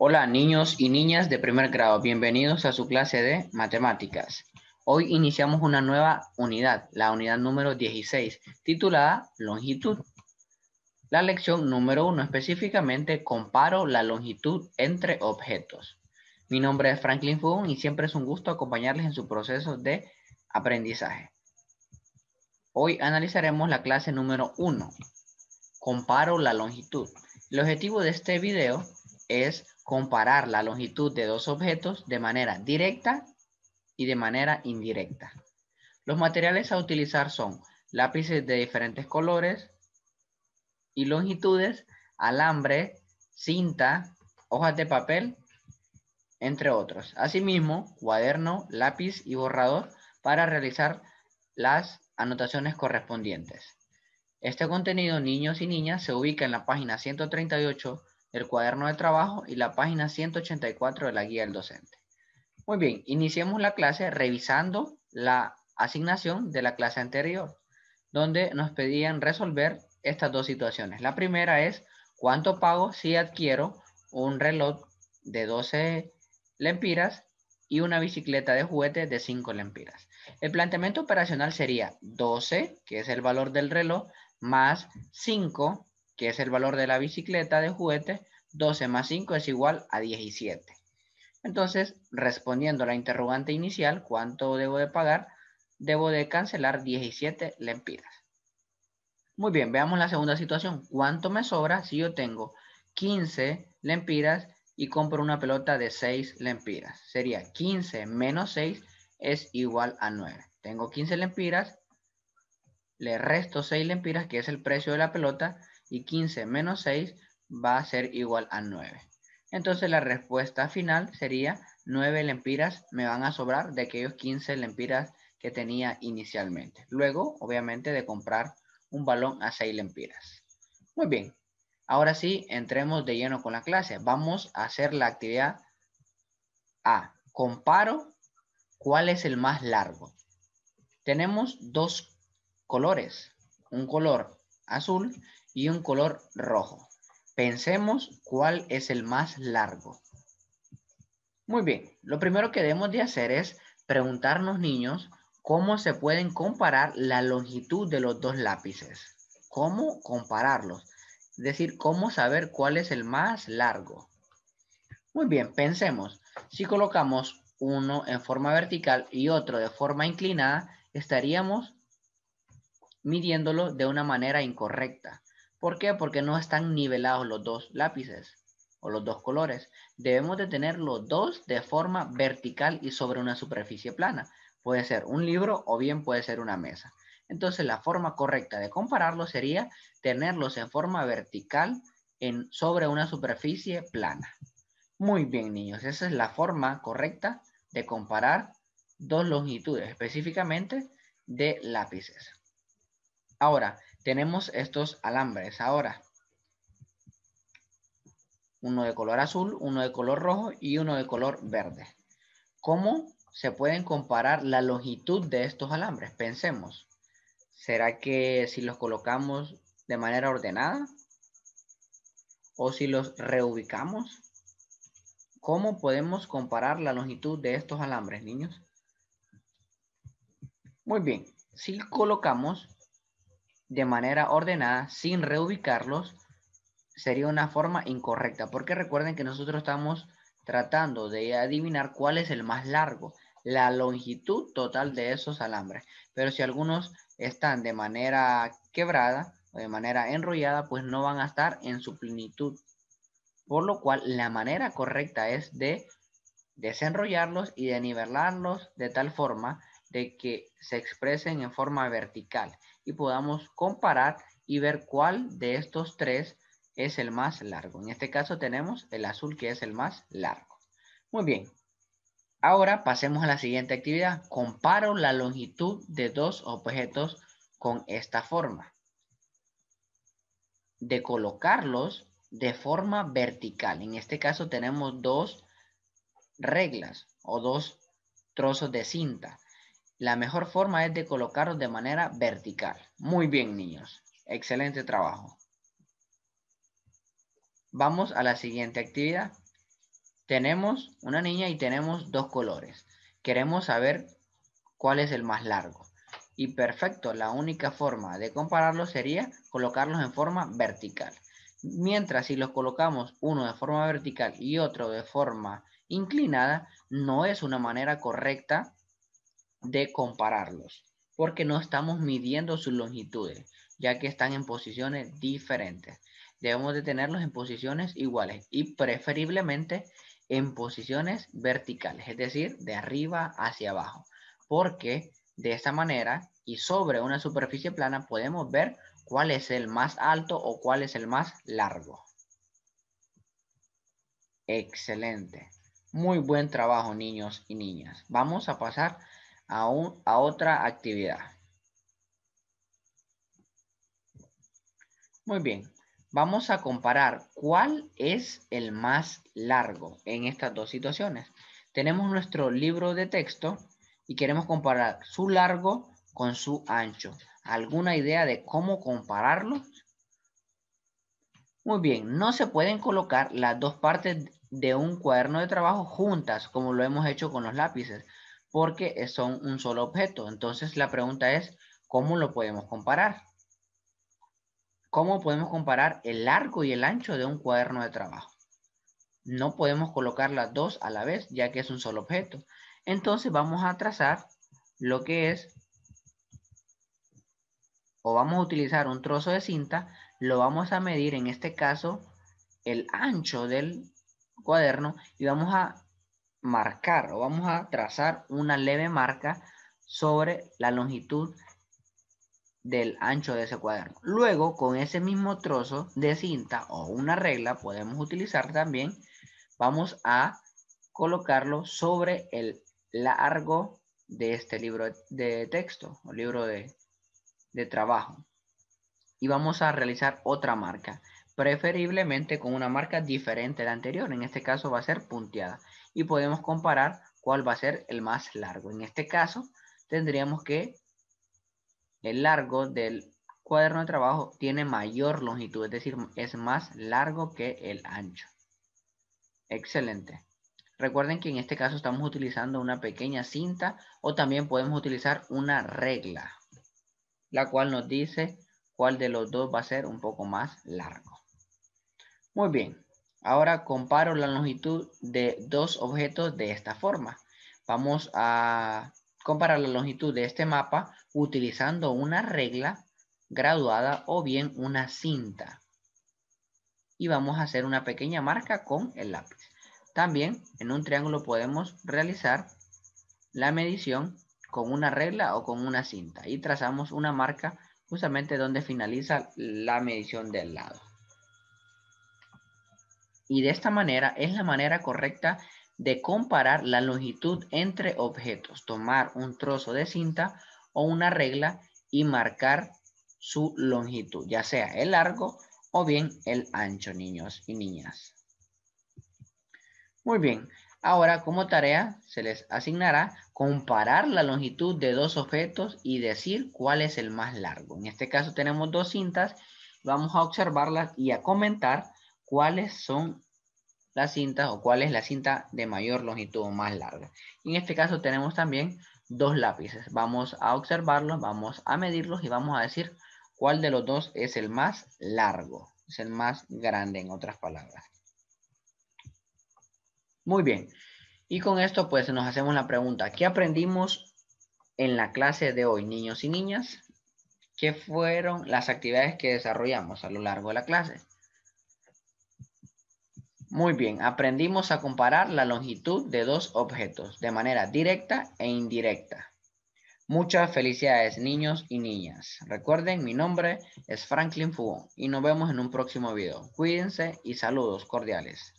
Hola niños y niñas de primer grado, bienvenidos a su clase de matemáticas. Hoy iniciamos una nueva unidad, la unidad número 16, titulada longitud. La lección número 1 específicamente comparo la longitud entre objetos. Mi nombre es Franklin Fugón y siempre es un gusto acompañarles en su proceso de aprendizaje. Hoy analizaremos la clase número 1, comparo la longitud. El objetivo de este video es comparar la longitud de dos objetos de manera directa y de manera indirecta. Los materiales a utilizar son lápices de diferentes colores y longitudes, alambre, cinta, hojas de papel, entre otros. Asimismo, cuaderno, lápiz y borrador para realizar las anotaciones correspondientes. Este contenido, niños y niñas, se ubica en la página 138 el cuaderno de trabajo y la página 184 de la guía del docente. Muy bien, iniciemos la clase revisando la asignación de la clase anterior, donde nos pedían resolver estas dos situaciones. La primera es, ¿cuánto pago si adquiero un reloj de 12 lempiras y una bicicleta de juguete de 5 lempiras? El planteamiento operacional sería 12, que es el valor del reloj, más 5, que es el valor de la bicicleta de juguete, 12 más 5 es igual a 17. Entonces, respondiendo a la interrogante inicial, ¿cuánto debo de pagar? Debo de cancelar 17 lempiras. Muy bien, veamos la segunda situación. ¿Cuánto me sobra si yo tengo 15 lempiras y compro una pelota de 6 lempiras? Sería 15 menos 6 es igual a 9. Tengo 15 lempiras, le resto 6 lempiras, que es el precio de la pelota, y 15 menos 6 va a ser igual a 9. Entonces la respuesta final sería 9 lempiras me van a sobrar de aquellos 15 lempiras que tenía inicialmente. Luego, obviamente, de comprar un balón a 6 lempiras. Muy bien. Ahora sí, entremos de lleno con la clase. Vamos a hacer la actividad A. Comparo cuál es el más largo. Tenemos dos colores. Un color azul y un color rojo. Pensemos cuál es el más largo. Muy bien, lo primero que debemos de hacer es preguntarnos, niños, cómo se pueden comparar la longitud de los dos lápices. ¿Cómo compararlos? Es decir, cómo saber cuál es el más largo. Muy bien, pensemos. Si colocamos uno en forma vertical y otro de forma inclinada, estaríamos midiéndolo de una manera incorrecta. ¿Por qué? Porque no están nivelados los dos lápices o los dos colores. Debemos de tener los dos de forma vertical y sobre una superficie plana. Puede ser un libro o bien puede ser una mesa. Entonces la forma correcta de compararlos sería tenerlos en forma vertical en, sobre una superficie plana. Muy bien niños, esa es la forma correcta de comparar dos longitudes, específicamente de lápices. Ahora, tenemos estos alambres ahora. Uno de color azul, uno de color rojo y uno de color verde. ¿Cómo se pueden comparar la longitud de estos alambres? Pensemos. ¿Será que si los colocamos de manera ordenada? ¿O si los reubicamos? ¿Cómo podemos comparar la longitud de estos alambres, niños? Muy bien. Si colocamos de manera ordenada sin reubicarlos sería una forma incorrecta, porque recuerden que nosotros estamos tratando de adivinar cuál es el más largo, la longitud total de esos alambres. Pero si algunos están de manera quebrada o de manera enrollada, pues no van a estar en su plenitud. Por lo cual, la manera correcta es de desenrollarlos y de nivelarlos de tal forma de que se expresen en forma vertical y podamos comparar y ver cuál de estos tres es el más largo. En este caso tenemos el azul que es el más largo. Muy bien. Ahora pasemos a la siguiente actividad. Comparo la longitud de dos objetos con esta forma. De colocarlos de forma vertical. En este caso tenemos dos reglas o dos trozos de cinta. La mejor forma es de colocarlos de manera vertical. Muy bien, niños. Excelente trabajo. Vamos a la siguiente actividad. Tenemos una niña y tenemos dos colores. Queremos saber cuál es el más largo. Y perfecto, la única forma de compararlos sería colocarlos en forma vertical. Mientras si los colocamos uno de forma vertical y otro de forma inclinada, no es una manera correcta de compararlos, porque no estamos midiendo sus longitudes, ya que están en posiciones diferentes. Debemos de tenerlos en posiciones iguales y preferiblemente en posiciones verticales, es decir, de arriba hacia abajo, porque de esta manera y sobre una superficie plana podemos ver cuál es el más alto o cuál es el más largo. Excelente. Muy buen trabajo, niños y niñas. Vamos a pasar a, otra actividad. Muy bien, vamos a comparar cuál es el más largo en estas dos situaciones. Tenemos nuestro libro de texto y queremos comparar su largo con su ancho. ¿Alguna idea de cómo compararlos? Muy bien, no se pueden colocar las dos partes de un cuaderno de trabajo juntas, como lo hemos hecho con los lápices, porque son un solo objeto. Entonces la pregunta es, ¿cómo lo podemos comparar? ¿Cómo podemos comparar el largo y el ancho de un cuaderno de trabajo? No podemos colocar las dos a la vez, ya que es un solo objeto. Entonces vamos a trazar lo que es, o vamos a utilizar un trozo de cinta, lo vamos a medir, en este caso, el ancho del cuaderno y vamos a marcar o vamos a trazar una leve marca sobre la longitud del ancho de ese cuaderno. Luego, con ese mismo trozo de cinta o una regla, podemos utilizar también, vamos a colocarlo sobre el largo de este libro de texto o libro de, de trabajo. Y vamos a realizar otra marca preferiblemente con una marca diferente a la anterior. En este caso va a ser punteada. Y podemos comparar cuál va a ser el más largo. En este caso tendríamos que el largo del cuaderno de trabajo tiene mayor longitud, es decir, es más largo que el ancho. Excelente. Recuerden que en este caso estamos utilizando una pequeña cinta o también podemos utilizar una regla, la cual nos dice cuál de los dos va a ser un poco más largo. Muy bien, ahora comparo la longitud de dos objetos de esta forma. Vamos a comparar la longitud de este mapa utilizando una regla graduada o bien una cinta. Y vamos a hacer una pequeña marca con el lápiz. También en un triángulo podemos realizar la medición con una regla o con una cinta. Y trazamos una marca justamente donde finaliza la medición del lado. Y de esta manera es la manera correcta de comparar la longitud entre objetos, tomar un trozo de cinta o una regla y marcar su longitud, ya sea el largo o bien el ancho, niños y niñas. Muy bien, ahora como tarea se les asignará comparar la longitud de dos objetos y decir cuál es el más largo. En este caso tenemos dos cintas, vamos a observarlas y a comentar cuáles son las cintas o cuál es la cinta de mayor longitud o más larga. en este caso tenemos también dos lápices. Vamos a observarlos, vamos a medirlos y vamos a decir cuál de los dos es el más largo, es el más grande en otras palabras. Muy bien. Y con esto pues nos hacemos la pregunta, ¿qué aprendimos en la clase de hoy, niños y niñas? ¿Qué fueron las actividades que desarrollamos a lo largo de la clase? Muy bien, aprendimos a comparar la longitud de dos objetos de manera directa e indirecta. Muchas felicidades niños y niñas. Recuerden, mi nombre es Franklin Fugón y nos vemos en un próximo video. Cuídense y saludos cordiales.